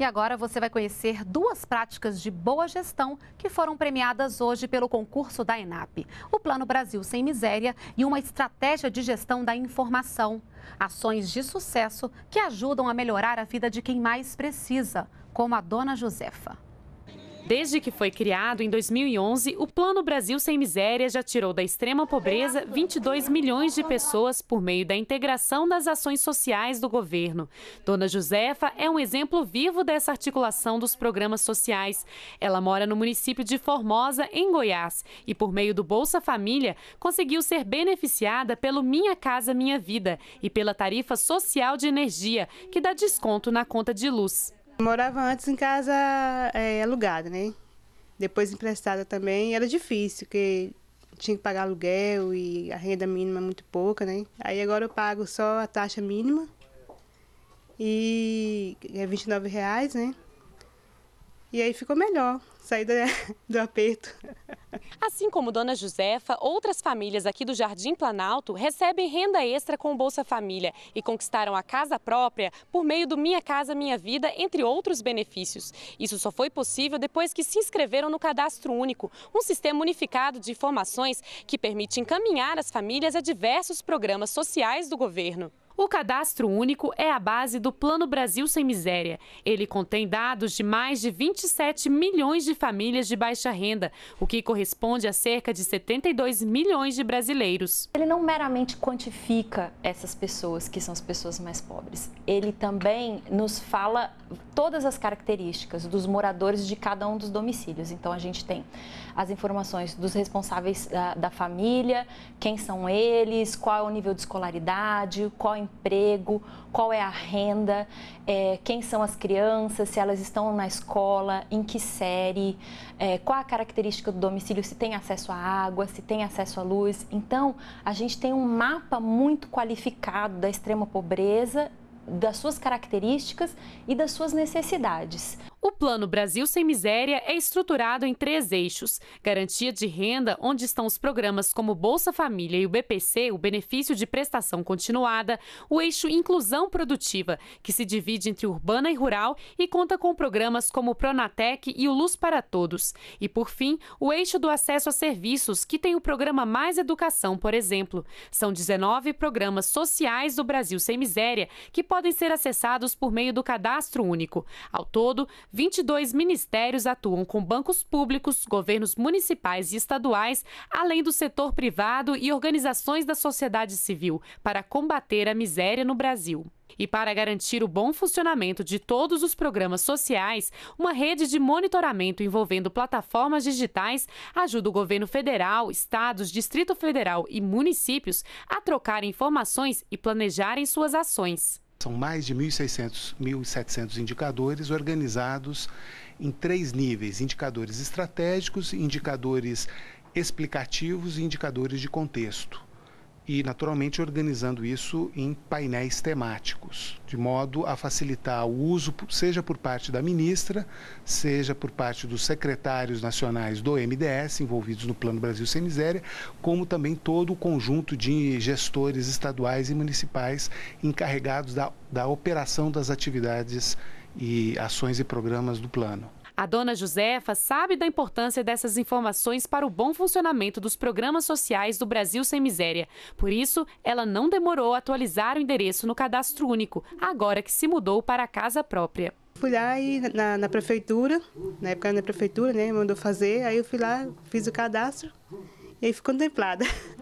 E agora você vai conhecer duas práticas de boa gestão que foram premiadas hoje pelo concurso da ENAP: o Plano Brasil Sem Miséria e uma estratégia de gestão da informação. Ações de sucesso que ajudam a melhorar a vida de quem mais precisa, como a dona Josefa. Desde que foi criado em 2011, o Plano Brasil Sem Miséria já tirou da extrema pobreza 22 milhões de pessoas por meio da integração das ações sociais do governo. Dona Josefa é um exemplo vivo dessa articulação dos programas sociais. Ela mora no município de Formosa, em Goiás, e por meio do Bolsa Família conseguiu ser beneficiada pelo Minha Casa Minha Vida e pela tarifa social de energia, que dá desconto na conta de luz. Morava antes em casa é, alugada, né? Depois emprestada também. Era difícil, porque tinha que pagar aluguel e a renda mínima é muito pouca, né? Aí agora eu pago só a taxa mínima e é R$ reais, né? E aí ficou melhor, saí do, do aperto. Assim como Dona Josefa, outras famílias aqui do Jardim Planalto recebem renda extra com o Bolsa Família e conquistaram a casa própria por meio do Minha Casa Minha Vida, entre outros benefícios. Isso só foi possível depois que se inscreveram no Cadastro Único, um sistema unificado de informações que permite encaminhar as famílias a diversos programas sociais do governo. O cadastro único é a base do Plano Brasil Sem Miséria. Ele contém dados de mais de 27 milhões de famílias de baixa renda, o que corresponde a cerca de 72 milhões de brasileiros. Ele não meramente quantifica essas pessoas que são as pessoas mais pobres, ele também nos fala todas as características dos moradores de cada um dos domicílios. Então a gente tem as informações dos responsáveis da, ah, da família, quem são eles, qual é o nível de escolaridade, qual é emprego, qual é a renda, é, quem são as crianças, se elas estão na escola, em que série, é, qual a característica do domicílio, se tem acesso à água, se tem acesso à luz. Então, a gente tem um mapa muito qualificado da extrema pobreza das suas características e das suas necessidades. O Plano Brasil Sem Miséria é estruturado em três eixos: garantia de renda, onde estão os programas como Bolsa Família e o BPC, o benefício de prestação continuada, o eixo inclusão produtiva, que se divide entre urbana e rural e conta com programas como o Pronatec e o Luz para Todos. E por fim, o eixo do acesso a serviços, que tem o programa Mais Educação, por exemplo. São 19 programas sociais do Brasil Sem Miséria que podem ser acessados por meio do cadastro único. Ao todo, 20 22 ministérios atuam com bancos públicos, governos municipais e estaduais, além do setor privado e organizações da sociedade civil, para combater a miséria no Brasil. E para garantir o bom funcionamento de todos os programas sociais, uma rede de monitoramento envolvendo plataformas digitais ajuda o governo federal, estados, Distrito Federal e municípios a trocar informações e planejarem suas ações. São mais de 1.600, 1.700 indicadores organizados em três níveis: indicadores estratégicos, indicadores explicativos e indicadores de contexto e, naturalmente, organizando isso em painéis temáticos, de modo a facilitar o uso, seja por parte da ministra, seja por parte dos secretários nacionais do MDS, envolvidos no Plano Brasil Sem Miséria, como também todo o conjunto de gestores estaduais e municipais encarregados da, da operação das atividades e ações e programas do plano. A dona Josefa sabe da importância dessas informações para o bom funcionamento dos programas sociais do Brasil Sem Miséria. Por isso, ela não demorou a atualizar o endereço no cadastro único, agora que se mudou para a casa própria. Fui lá e na, na prefeitura, na época era na prefeitura, né? Mandou fazer, aí eu fui lá, fiz o cadastro e aí fui contemplada.